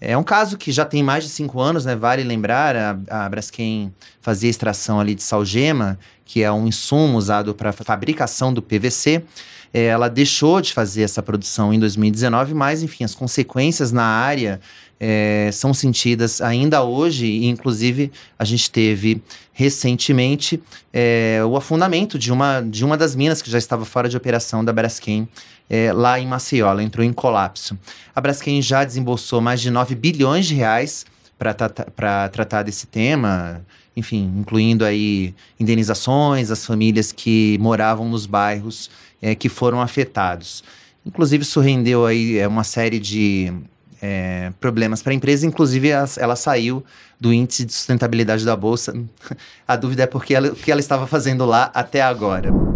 É um caso que já tem mais de cinco anos, né? Vale lembrar, a, a Braskem fazia extração ali de salgema que é um insumo usado para fabricação do PVC, eh, ela deixou de fazer essa produção em 2019, mas, enfim, as consequências na área é, são sentidas ainda hoje, e inclusive a gente teve recentemente é, o afundamento de uma, de uma das minas que já estava fora de operação da Braskem é, lá em Maceió, ela entrou em colapso. A Braskem já desembolsou mais de 9 bilhões de reais para tratar desse tema, enfim, incluindo aí indenizações às famílias que moravam nos bairros é, que foram afetados. Inclusive, isso rendeu aí eh, uma série de é, problemas para a empresa, inclusive ela saiu do índice de sustentabilidade da Bolsa. A dúvida é porque ela, o que ela estava fazendo lá até agora.